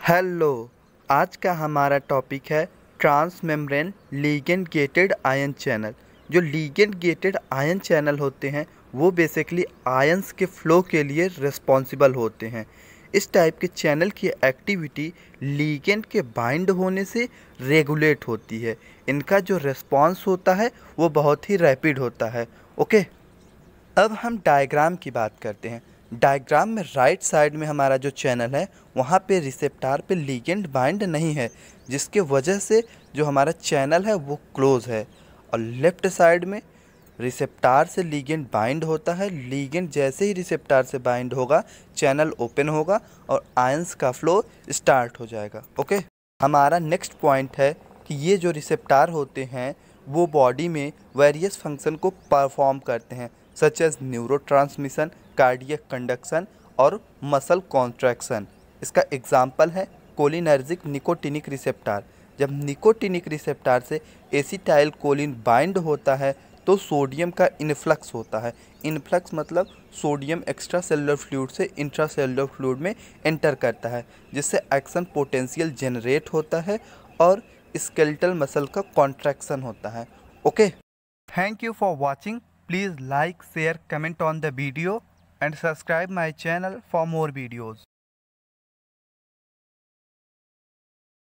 hello आज का हमारा टॉपिक है transmembrane ligand gated ion channel जो लीगेंड गेटेड आयन चैनल होते हैं वो बेसिकली आयंस के फ्लो के लिए रिस्पॉन्सिबल होते हैं इस टाइप के चैनल की एक्टिविटी लीगेंड के बाइंड होने से रेगुलेट होती है इनका जो रेस्पॉन्स होता है वो बहुत ही रैपिड होता है ओके अब हम डायग्राम की बात करते हैं डायग्राम में राइट साइड में हमारा जो चैनल है वहाँ पे रिसेप्टार पे लीगेंड बाइंड नहीं है जिसके वजह से जो हमारा चैनल है वो क्लोज़ है और लेफ़्ट साइड में रिसेप्टार से लीगेंड बाइंड होता है लीगेंड जैसे ही रिसेप्टार से बाइंड होगा चैनल ओपन होगा और आयंस का फ्लो स्टार्ट हो जाएगा ओके हमारा नेक्स्ट पॉइंट है कि ये जो रिसेप्टार होते हैं वो बॉडी में वेरियस फंक्शन को परफॉर्म करते हैं such as neurotransmission cardiac conduction और मसल कॉन्ट्रैक्शन इसका एग्जाम्पल है कोलिनर्जिक निकोटिनिक रिसेप्टार जब निकोटिनिक रिसेप्टार से एसीटाइल कोलिन बाइंड होता है तो सोडियम का इन्फ्लक्स होता है इन्फ्लक्स मतलब सोडियम एक्स्ट्रा सेलुलर फ्लूड से इंट्रा सेलुलर फ्लूड में एंटर करता है जिससे एक्शन पोटेंशियल जनरेट होता है और स्केल्टल मसल का कॉन्ट्रैक्शन होता है okay thank you for watching please like share comment on the video and subscribe my channel for more videos